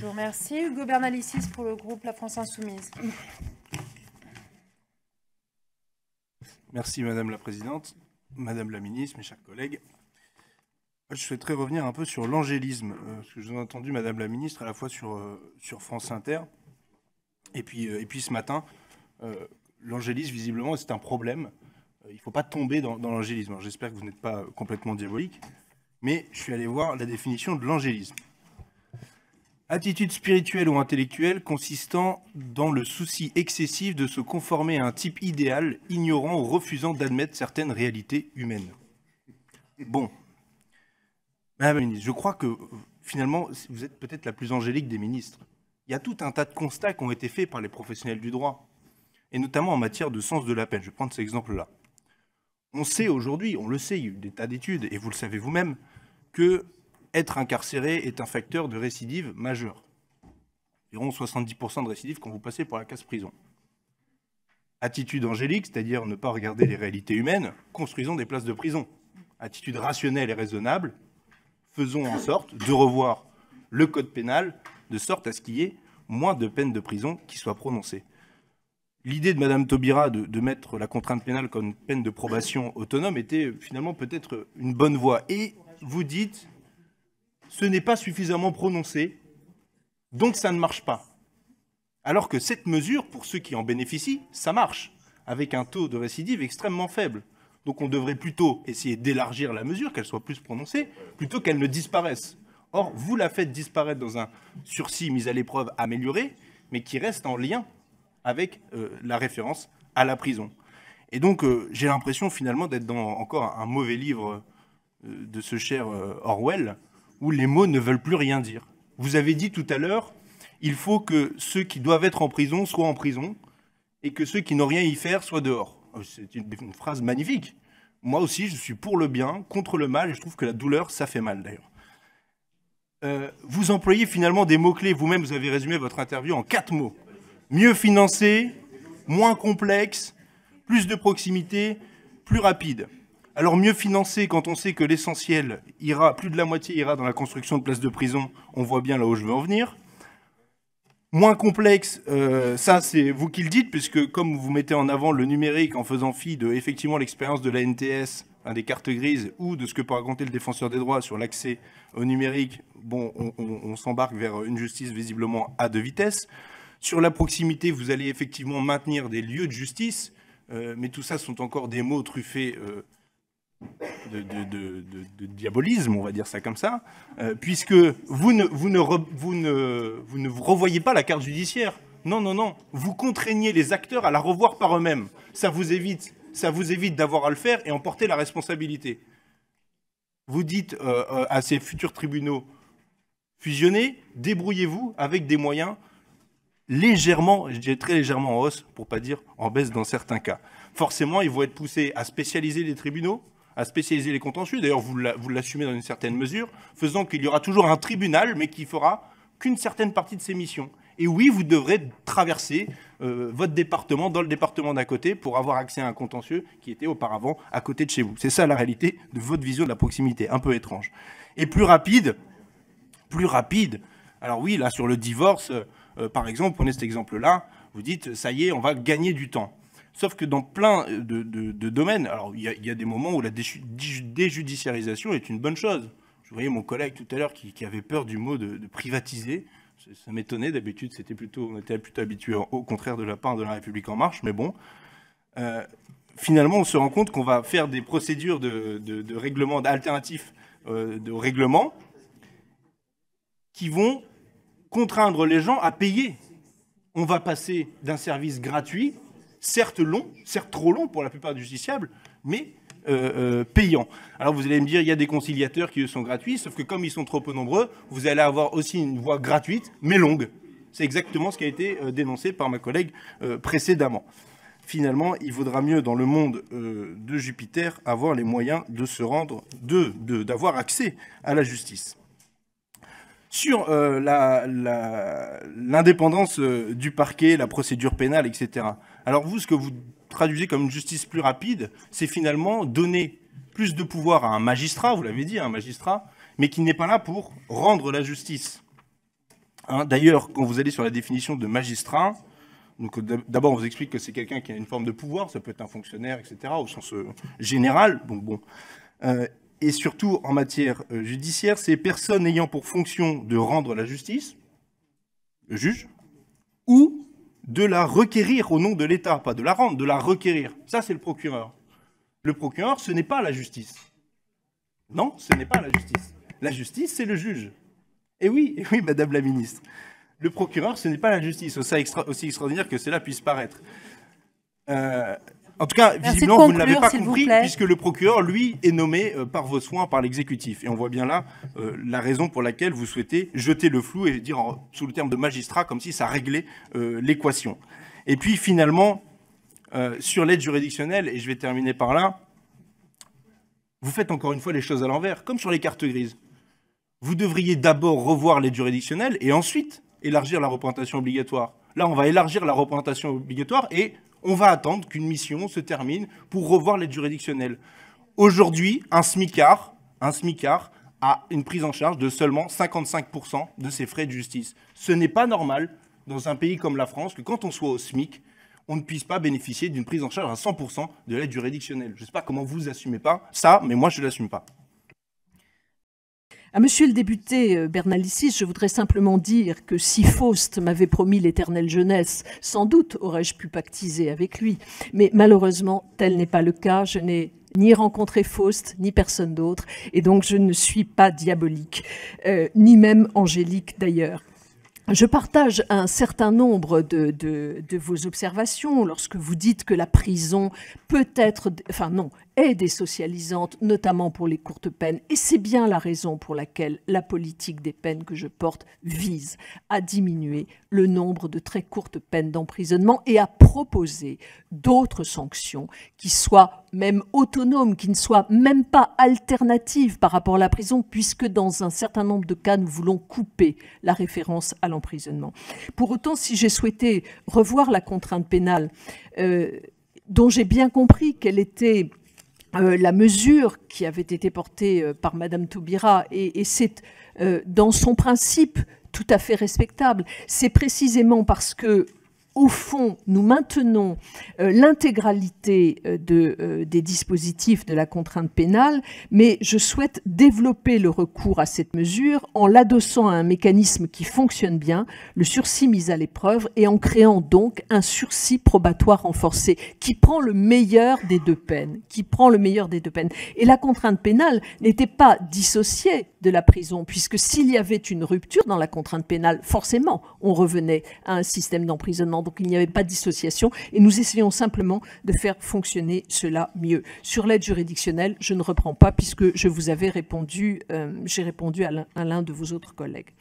Je vous remercie. Hugo Bernalicis pour le groupe La France Insoumise. Merci Madame la Présidente, Madame la Ministre, mes chers collègues. Je souhaiterais revenir un peu sur l'angélisme, euh, ce que j'ai entendu Madame la Ministre à la fois sur, euh, France Inter et puis, euh, et puis ce matin. l'angélisme, visiblement, c'est un problème. il ne faut pas tomber dans l'angélisme. J'espère que vous n'êtes pas complètement diabolique, mais je suis allé voir la définition de l'angélisme. Attitude spirituelle ou intellectuelle consistant dans le souci excessif de se conformer à un type idéal, ignorant ou refusant d'admettre certaines réalités humaines. Bon. Madame la ministre, je crois que finalement, vous êtes peut-être la plus angélique des ministres. Il y a tout un tas de constats qui ont été faits par les professionnels du droit, et notamment en matière de sens de la peine. Je vais prendre cet exemple-là. On sait aujourd'hui, on le sait, il y a eu des tas d'études, et vous le savez vous-même, que être incarcéré est un facteur de récidive majeur. Environ 70% de récidive quand vous passez pour la casse prison. Attitude angélique, c'est-à-dire ne pas regarder les réalités humaines, construisons des places de prison. Attitude rationnelle et raisonnable, faisons en sorte de revoir le code pénal de sorte à ce qu'il y ait moins de peines de prison qui soient prononcées. L'idée de Mme Taubira de, de, mettre la contrainte pénale comme peine de probation autonome était finalement peut-être une bonne voie. Et vous dites, ce n'est pas suffisamment prononcé, donc ça ne marche pas. Alors que cette mesure, pour ceux qui en bénéficient, ça marche, avec un taux de récidive extrêmement faible. Donc on devrait plutôt essayer d'élargir la mesure, qu'elle soit plus prononcée, plutôt qu'elle ne disparaisse. Or, vous la faites disparaître dans un sursis mis à l'épreuve amélioré, mais qui reste en lien avec euh, la référence à la prison. Et donc, euh, j'ai l'impression finalement d'être dans encore un mauvais livre euh, de ce cher Orwell, où les mots ne veulent plus rien dire. Vous avez dit tout à l'heure, il faut que ceux qui doivent être en prison soient en prison et que ceux qui n'ont rien à y faire soient dehors. Euh, c'est une, phrase magnifique. Moi aussi, je suis pour le bien, contre le mal, et je trouve que la douleur, ça fait mal d'ailleurs. Euh, vous employez finalement des mots-clés. Vous-même, vous avez résumé votre interview en quatre mots. Mieux financé, moins complexe, plus de proximité, plus rapide. Alors mieux financer quand on sait que l'essentiel ira, plus de la moitié ira dans la construction de places de prison, on voit bien là où je veux en venir. Moins complexe, euh, ça c'est vous qui le dites, puisque comme vous mettez en avant le numérique en faisant fi de effectivement l'expérience de la NTS, hein, des cartes grises, ou de ce que peut raconter le défenseur des droits sur l'accès au numérique, bon, on, s'embarque vers une justice visiblement à deux vitesses. Sur la proximité, vous allez effectivement maintenir des lieux de justice, euh, mais tout ça sont encore des mots truffés. Euh, de, diabolisme, on va dire ça comme ça, euh, puisque vous ne, vous, ne vous, ne, revoyez pas la carte judiciaire. Non, non, non. Vous contraignez les acteurs à la revoir par eux-mêmes. Ça vous évite, évite d'avoir à le faire et en porter la responsabilité. Vous dites euh, euh, à ces futurs tribunaux fusionnez, débrouillez-vous avec des moyens légèrement, je dirais très légèrement en hausse, pour pas dire en baisse dans certains cas. Forcément, ils vont être poussés à spécialiser les tribunaux, à spécialiser les contentieux, d'ailleurs vous l'assumez dans une certaine mesure, faisant qu'il y aura toujours un tribunal, mais qui fera qu'une certaine partie de ses missions. Et oui, vous devrez traverser euh, votre département dans le département d'à côté pour avoir accès à un contentieux qui était auparavant à côté de chez vous. C'est ça la réalité de votre vision de la proximité, un peu étrange. Et plus rapide, plus rapide. Alors oui, là sur le divorce, euh, par exemple, prenez cet exemple-là, vous dites, ça y est, on va gagner du temps. Sauf que dans plein euh, de, domaines, alors il y, a des moments où la déjudiciarisation est une bonne chose. Je voyais mon collègue tout à l'heure qui, avait peur du mot de, privatiser. Ça, m'étonnait d'habitude, c'était plutôt, on était plutôt habitué au contraire de la part de la République en marche, mais bon. Euh, finalement, on se rend compte qu'on va faire des procédures de, de, de règlement alternatif euh, de règlement qui vont contraindre les gens à payer. On va passer d'un service gratuit certes long, certes trop long pour la plupart des justiciables, mais euh, euh, payant. Alors vous allez me dire, il y a des conciliateurs qui sont gratuits, sauf que comme ils sont trop peu nombreux, vous allez avoir aussi une voie gratuite, mais longue. C'est exactement ce qui a été euh, dénoncé par ma collègue précédemment. Finalement, il vaudra mieux dans le monde de Jupiter avoir les moyens de se rendre, d'avoir de, d'avoir accès à la justice. Sur l'indépendance du parquet, la procédure pénale, etc. Alors vous, ce que vous traduisez comme une justice plus rapide, c'est finalement donner plus de pouvoir à un magistrat, vous l'avez dit, un magistrat, mais qui n'est pas là pour rendre la justice. Hein, d'ailleurs, quand vous allez sur la définition de magistrat, euh, d'abord on vous explique que c'est quelqu'un qui a une forme de pouvoir, ça peut être un fonctionnaire, etc., au sens euh, général. Donc bon. Euh, et surtout en matière judiciaire, c'est personne ayant pour fonction de rendre la justice, le juge, ou de la requérir au nom de l'État, pas de la rendre, de la requérir. Ça, c'est le procureur. Le procureur, ce n'est pas la justice. Non, ce n'est pas la justice. La justice, c'est le juge. Eh oui, et eh oui, Madame la Ministre. Le procureur, ce n'est pas la justice, aussi, aussi extraordinaire que cela puisse paraître. Euh, en tout cas, visiblement, vous ne l'avez pas compris, puisque le procureur, lui, est nommé euh, par vos soins, par l'exécutif. Et on voit bien là euh, la raison pour laquelle vous souhaitez jeter le flou et dire sous le terme de magistrat, comme si ça réglait euh, l'équation. Et puis finalement, sur l'aide juridictionnelle, et je vais terminer par là, vous faites encore une fois les choses à l'envers, comme sur les cartes grises. Vous devriez d'abord revoir l'aide juridictionnelle et ensuite élargir la représentation obligatoire. Là, on va élargir la représentation obligatoire et on va attendre qu'une mission se termine pour revoir l'aide juridictionnelle. Aujourd'hui, un SMICAR, un a une prise en charge de seulement 55% de ses frais de justice. Ce n'est pas normal dans un pays comme la France que quand on soit au SMIC, on ne puisse pas bénéficier d'une prise en charge à 100% de l'aide juridictionnelle. Je ne sais pas comment vous assumez pas ça, mais moi je ne l'assume pas. À ah, monsieur le député euh, Bernalicis, je voudrais simplement dire que si Faust m'avait promis l'éternelle jeunesse, sans doute aurais-je pu pactiser avec lui. Mais malheureusement, tel n'est pas le cas. Je n'ai ni rencontré Faust, ni personne d'autre, et donc je ne suis pas diabolique, euh, ni même angélique d'ailleurs. Je partage un certain nombre de, de, vos observations lorsque vous dites que la prison peut être, enfin non, est désocialisante, notamment pour les courtes peines. Et c'est bien la raison pour laquelle la politique des peines que je porte vise à diminuer le nombre de très courtes peines d'emprisonnement et à proposer d'autres sanctions qui soient même autonomes, qui ne soient même pas alternatives par rapport à la prison, puisque dans un certain nombre de cas, nous voulons couper la référence à l'emprisonnement. Pour autant, si j'ai souhaité revoir la contrainte pénale, euh, dont j'ai bien compris qu'elle était euh, la mesure qui avait été portée euh, par Madame Toubira, et, c'est euh, dans son principe tout à fait respectable, c'est précisément parce que au fond, nous maintenons euh, l'intégralité euh, euh, des dispositifs de la contrainte pénale, mais je souhaite développer le recours à cette mesure en l'adossant à un mécanisme qui fonctionne bien, le sursis mis à l'épreuve, et en créant donc un sursis probatoire renforcé qui prend le meilleur des deux peines, qui prend le meilleur des deux peines. Et la contrainte pénale n'était pas dissociée de la prison, puisque s'il y avait une rupture dans la contrainte pénale, forcément, on revenait à un système d'emprisonnement donc il n'y avait pas de dissociation et nous essayons simplement de faire fonctionner cela mieux. Sur l'aide juridictionnelle, je ne reprends pas puisque je vous avais répondu, euh, j'ai répondu à l'un de vos autres collègues.